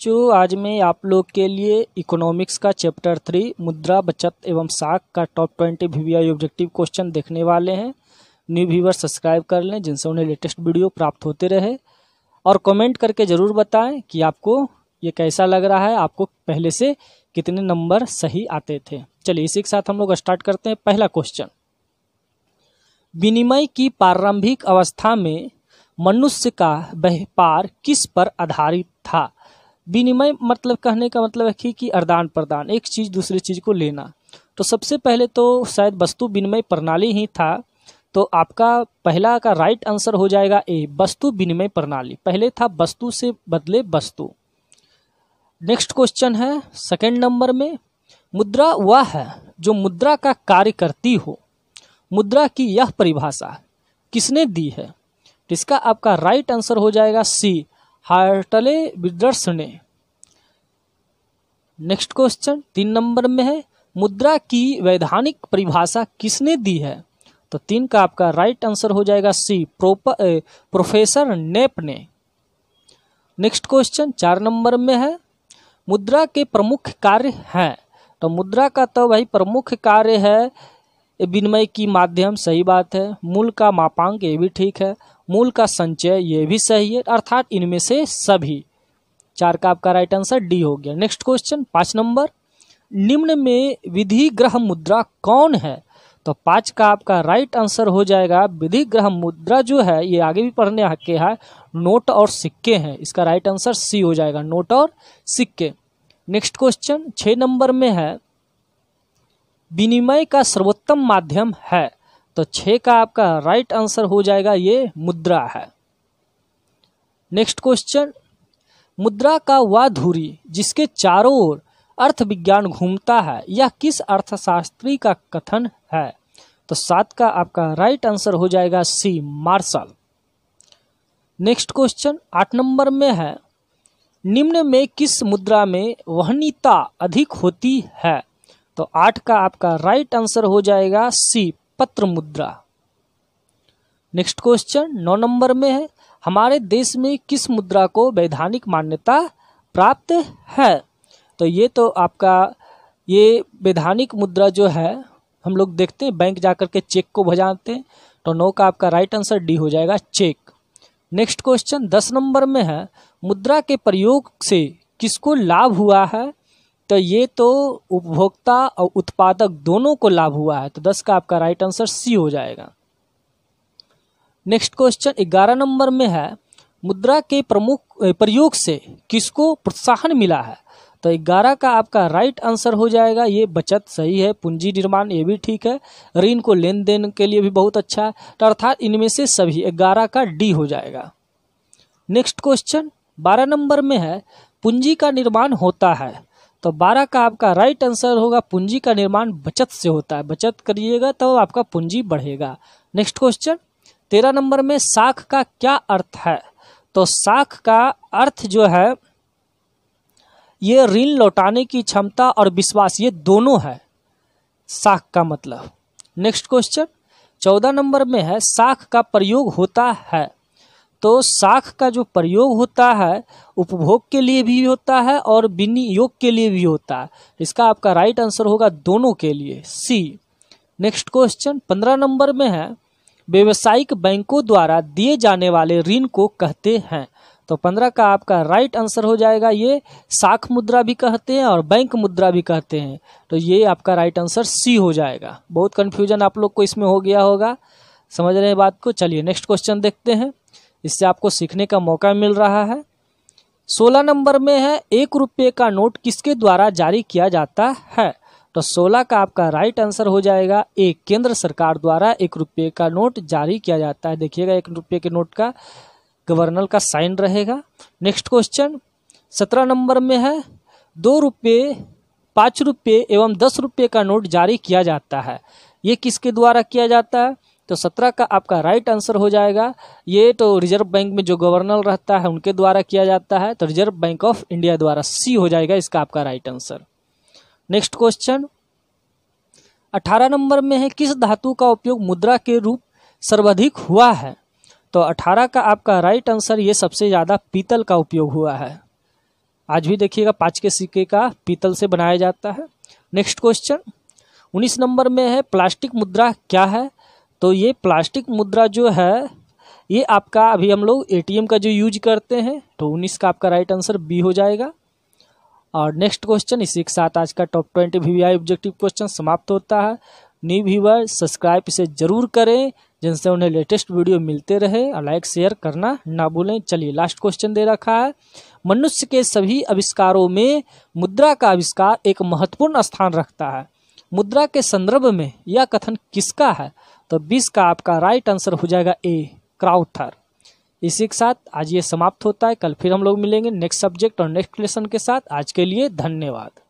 जो आज मैं आप लोग के लिए इकोनॉमिक्स का चैप्टर थ्री मुद्रा बचत एवं साख का top twenty VVI objective question देखने वाले हैं न्यू व्यूवर सब्सक्राइब कर लें जिनसे उन्हें लेटेस्ट वीडियो प्राप्त होते रहे और कमेंट करके ज़रूर बताएं कि आपको ये कैसा लग रहा है आपको पहले से कितने नंबर सही आते थे चलिए इसी के साथ हम लोग स्टार्ट करते हैं पहला क्वेश्चन विनिमय की प्रारंभिक अवस्था में मनुष्य का व्यापार किस पर आधारित था विनिमय मतलब कहने का मतलब है कि, अरदान प्रदान एक चीज़ दूसरी चीज़ को लेना तो सबसे पहले तो शायद वस्तु विनिमय प्रणाली ही था तो आपका पहला का राइट आंसर हो जाएगा ए वस्तु विनिमय प्रणाली पहले था वस्तु से बदले वस्तु नेक्स्ट क्वेश्चन है सेकंड नंबर में मुद्रा वह है जो मुद्रा का कार्य करती हो मुद्रा की यह परिभाषा किसने दी है इसका आपका राइट आंसर हो जाएगा सी हार्टले विदर्स ने नेक्स्ट क्वेश्चन तीन नंबर में है मुद्रा की वैधानिक परिभाषा किसने दी है तो तीन का आपका राइट आंसर हो जाएगा सी प्रोफेसर नेप ने नेक्स्ट क्वेश्चन चार नंबर में है मुद्रा के प्रमुख कार्य हैं तो मुद्रा का तो भाई प्रमुख कार्य है विनिमय की माध्यम सही बात है मूल का मापांक ये भी ठीक है मूल का संचय ये भी सही है अर्थात इनमें से सभी चार का आपका राइट आंसर डी हो गया नेक्स्ट क्वेश्चन पाँच नंबर निम्न में विधि ग्रह मुद्रा कौन है तो पाँच का आपका राइट आंसर हो जाएगा विधि ग्रह मुद्रा जो है ये आगे भी पढ़ने के है नोट और सिक्के हैं इसका राइट आंसर सी हो जाएगा नोट और सिक्के नेक्स्ट क्वेश्चन छः नंबर में है विनिमय का सर्वोत्तम माध्यम है तो छः का आपका राइट आंसर हो जाएगा ये मुद्रा है नेक्स्ट क्वेश्चन मुद्रा का वह धुरी जिसके चारों ओर अर्थ विज्ञान घूमता है यह किस अर्थशास्त्री का कथन है तो सात का आपका राइट आंसर हो जाएगा सी मार्शल नेक्स्ट क्वेश्चन आठ नंबर में है निम्न में किस मुद्रा में वहनीता अधिक होती है तो आठ का आपका राइट आंसर हो जाएगा सी पत्र मुद्रा नेक्स्ट क्वेश्चन नौ नंबर में है हमारे देश में किस मुद्रा को वैधानिक मान्यता प्राप्त है तो ये तो आपका ये वैधानिक मुद्रा जो है हम लोग देखते हैं बैंक जाकर के चेक को भजाते हैं तो नौ का आपका राइट आंसर डी हो जाएगा चेक नेक्स्ट क्वेश्चन दस नंबर में है मुद्रा के प्रयोग से किसको लाभ हुआ है तो ये तो उपभोक्ता और उत्पादक दोनों को लाभ हुआ है तो दस का आपका राइट आंसर सी हो जाएगा नेक्स्ट क्वेश्चन ग्यारह नंबर में है मुद्रा के प्रमुख प्रयोग से किसको प्रोत्साहन मिला है तो ग्यारह का आपका राइट आंसर हो जाएगा ये बचत सही है पूंजी निर्माण ये भी ठीक है ऋण को लेन देन के लिए भी बहुत अच्छा है तो अर्थात इनमें से सभी ग्यारह का डी हो जाएगा नेक्स्ट क्वेश्चन बारह नंबर में है पूंजी का निर्माण होता है तो बारह का आपका राइट आंसर होगा पूंजी का निर्माण बचत से होता है बचत करिएगा तो आपका पूंजी बढ़ेगा नेक्स्ट क्वेश्चन तेरह नंबर में साख का क्या अर्थ है तो साख का अर्थ जो है ये ऋण लौटाने की क्षमता और विश्वास ये दोनों है साख का मतलब नेक्स्ट क्वेश्चन चौदह नंबर में है साख का प्रयोग होता है तो साख का जो प्रयोग होता है उपभोग के लिए भी होता है और विनियोग के लिए भी होता है इसका आपका राइट आंसर होगा दोनों के लिए सी नेक्स्ट क्वेश्चन पंद्रह नंबर में है व्यवसायिक बैंकों द्वारा दिए जाने वाले ऋण को कहते हैं तो पंद्रह का आपका राइट आंसर हो जाएगा ये साख मुद्रा भी कहते हैं और बैंक मुद्रा भी कहते हैं तो ये आपका राइट आंसर सी हो जाएगा बहुत कन्फ्यूजन आप लोग को इसमें हो गया होगा समझ रहे हैं बात को चलिए नेक्स्ट क्वेश्चन देखते हैं इससे आपको सीखने का मौका मिल रहा है सोलह नंबर में है एक रुपये का नोट किसके द्वारा जारी किया जाता है तो सोलह का आपका राइट आंसर हो जाएगा एक केंद्र सरकार द्वारा एक रुपये का नोट जारी किया जाता है देखिएगा एक रुपये के नोट का गवर्नर का साइन रहेगा नेक्स्ट क्वेश्चन सत्रह नंबर में है दो रुपये पाँच रुपये एवं दस रुपये का नोट जारी किया जाता है ये किसके द्वारा किया जाता है तो सत्रह का आपका राइट आंसर हो जाएगा ये तो रिजर्व बैंक में जो गवर्नर रहता है उनके द्वारा किया जाता है तो रिजर्व बैंक ऑफ इंडिया द्वारा सी हो जाएगा इसका आपका राइट आंसर नेक्स्ट क्वेश्चन अठारह नंबर में है किस धातु का उपयोग मुद्रा के रूप सर्वाधिक हुआ है तो अठारह का आपका राइट आंसर ये सबसे ज़्यादा पीतल का उपयोग हुआ है आज भी देखिएगा पाँच के सिक्के का पीतल से बनाया जाता है नेक्स्ट क्वेश्चन उन्नीस नंबर में है प्लास्टिक मुद्रा क्या है तो ये प्लास्टिक मुद्रा जो है ये आपका अभी हम लोग एटीएम का जो यूज करते हैं तो उन्नीस का आपका राइट आंसर बी हो जाएगा और नेक्स्ट क्वेश्चन इसी के साथ आज का top twenty V V objective question समाप्त होता है न्यू व्यूवर सब्सक्राइब इसे जरूर करें जिनसे उन्हें लेटेस्ट वीडियो मिलते रहे और लाइक शेयर करना ना भूलें चलिए लास्ट क्वेश्चन दे रखा है मनुष्य के सभी आविष्कारों में मुद्रा का आविष्कार एक महत्वपूर्ण स्थान रखता है मुद्रा के संदर्भ में यह कथन किसका है तो बीस का आपका राइट आंसर हो जाएगा ए क्राउथर इसी के साथ आज ये समाप्त होता है कल फिर हम लोग मिलेंगे नेक्स्ट सब्जेक्ट और नेक्स्ट लेसन के साथ आज के लिए धन्यवाद